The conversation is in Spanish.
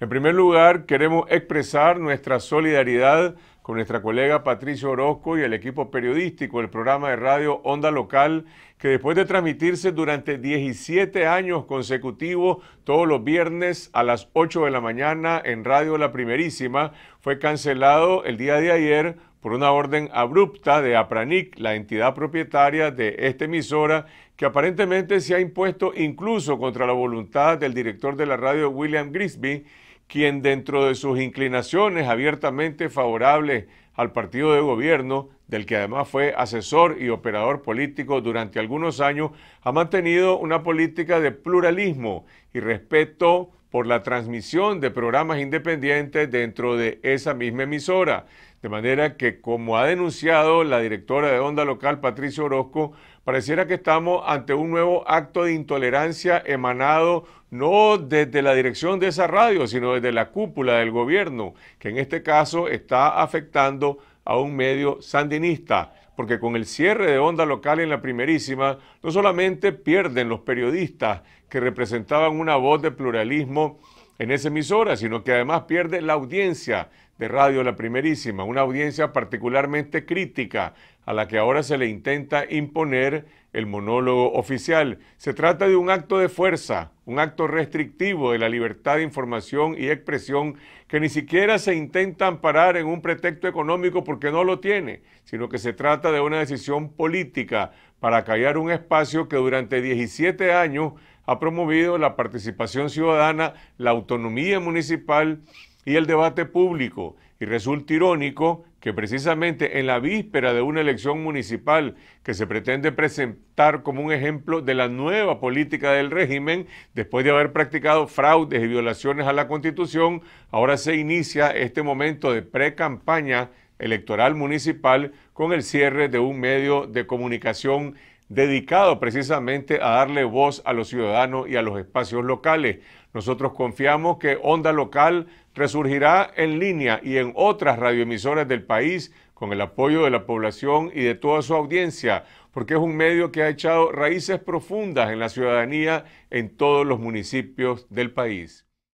En primer lugar, queremos expresar nuestra solidaridad con nuestra colega Patricio Orozco y el equipo periodístico del programa de radio Onda Local, que después de transmitirse durante 17 años consecutivos todos los viernes a las 8 de la mañana en Radio La Primerísima, fue cancelado el día de ayer por una orden abrupta de APRANIC, la entidad propietaria de esta emisora, que aparentemente se ha impuesto incluso contra la voluntad del director de la radio William Grisby, quien dentro de sus inclinaciones abiertamente favorables al partido de gobierno, del que además fue asesor y operador político durante algunos años, ha mantenido una política de pluralismo y respeto por la transmisión de programas independientes dentro de esa misma emisora. De manera que, como ha denunciado la directora de Onda Local, Patricia Orozco, pareciera que estamos ante un nuevo acto de intolerancia emanado no desde la dirección de esa radio, sino desde la cúpula del gobierno, que en este caso está afectando a un medio sandinista, porque con el cierre de onda local en la primerísima, no solamente pierden los periodistas que representaban una voz de pluralismo, en esa emisora, sino que además pierde la audiencia de Radio La Primerísima, una audiencia particularmente crítica a la que ahora se le intenta imponer el monólogo oficial. Se trata de un acto de fuerza, un acto restrictivo de la libertad de información y expresión que ni siquiera se intenta amparar en un pretexto económico porque no lo tiene, sino que se trata de una decisión política para callar un espacio que durante 17 años ha promovido la participación ciudadana, la autonomía municipal y el debate público. Y resulta irónico que precisamente en la víspera de una elección municipal que se pretende presentar como un ejemplo de la nueva política del régimen, después de haber practicado fraudes y violaciones a la Constitución, ahora se inicia este momento de pre-campaña Electoral Municipal con el cierre de un medio de comunicación dedicado precisamente a darle voz a los ciudadanos y a los espacios locales. Nosotros confiamos que Onda Local resurgirá en línea y en otras radioemisoras del país con el apoyo de la población y de toda su audiencia, porque es un medio que ha echado raíces profundas en la ciudadanía en todos los municipios del país.